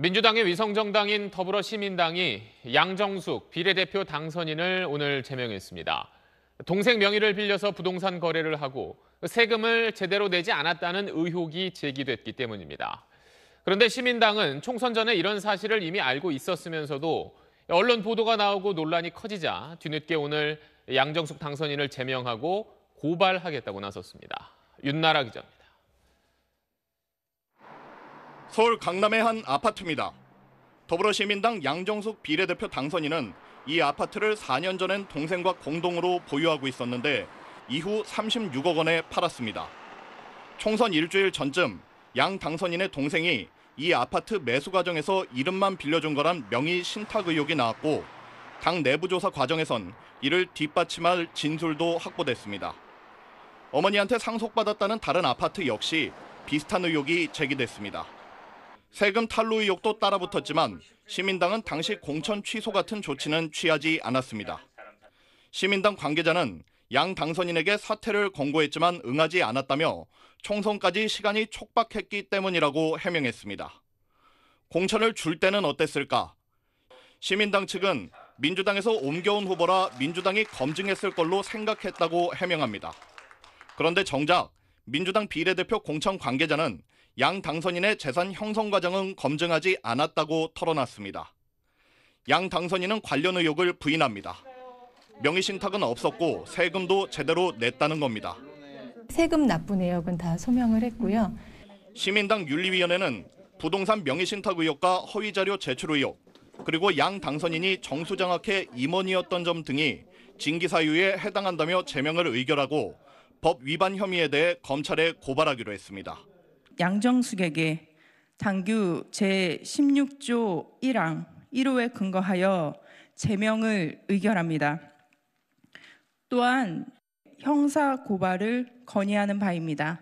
민주당의 위성정당인 더불어시민당이 양정숙 비례대표 당선인을 오늘 제명했습니다. 동생 명의를 빌려서 부동산 거래를 하고 세금을 제대로 내지 않았다는 의혹이 제기됐기 때문입니다. 그런데 시민당은 총선 전에 이런 사실을 이미 알고 있었으면서도 언론 보도가 나오고 논란이 커지자 뒤늦게 오늘 양정숙 당선인을 제명하고 고발하겠다고 나섰습니다. 윤나라 기자입니다. 서울 강남의 한 아파트입니다. 더불어시민당 양정숙 비례대표 당선인은 이 아파트를 4년 전엔 동생과 공동으로 보유하고 있었는데 이후 36억 원에 팔았습니다. 총선 일주일 전쯤 양 당선인의 동생이 이 아파트 매수 과정에서 이름만 빌려준 거란 명의 신탁 의혹이 나왔고 당 내부 조사 과정에선 이를 뒷받침할 진술도 확보됐습니다. 어머니한테 상속받았다는 다른 아파트 역시 비슷한 의혹이 제기됐습니다. 세금 탈루 의혹도 따라붙었지만 시민당은 당시 공천 취소 같은 조치는 취하지 않았습니다. 시민당 관계자는 양 당선인에게 사퇴를 권고했지만 응하지 않았다며 총선까지 시간이 촉박했기 때문이라고 해명했습니다. 공천을 줄 때는 어땠을까? 시민당 측은 민주당에서 옮겨온 후보라 민주당이 검증했을 걸로 생각했다고 해명합니다. 그런데 정작 민주당 비례대표 공천 관계자는 양 당선인의 재산 형성 과정은 검증하지 않았다고 털어놨습니다. 양 당선인은 관련 의혹을 부인합니다. 명의 신탁은 없었고 세금도 제대로 냈다는 겁니다. 세금 납부 내역은 다 소명을 했고요. 시민당 윤리위원회는 부동산 명의 신탁 의혹과 허위 자료 제출 의혹, 그리고 양 당선인이 정수장학회 임원이었던 점 등이 징계 사유에 해당한다며 제명을 의결하고 법 위반 혐의에 대해 검찰에 고발하기로 했습니다. 양정숙에게 당규 제16조 1항 1호에 근거하여 제명을 의결합니다. 또한 형사 고발을 건의하는 바입니다.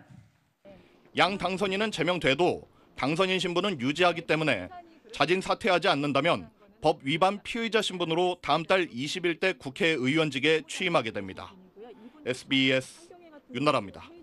양 당선인은 제명돼도 당선인 신분은 유지하기 때문에 자진 사퇴하지 않는다면 법 위반 피의자 신분으로 다음 달 21대 국회의원직에 취임하게 됩니다. SBS 윤나라입니다.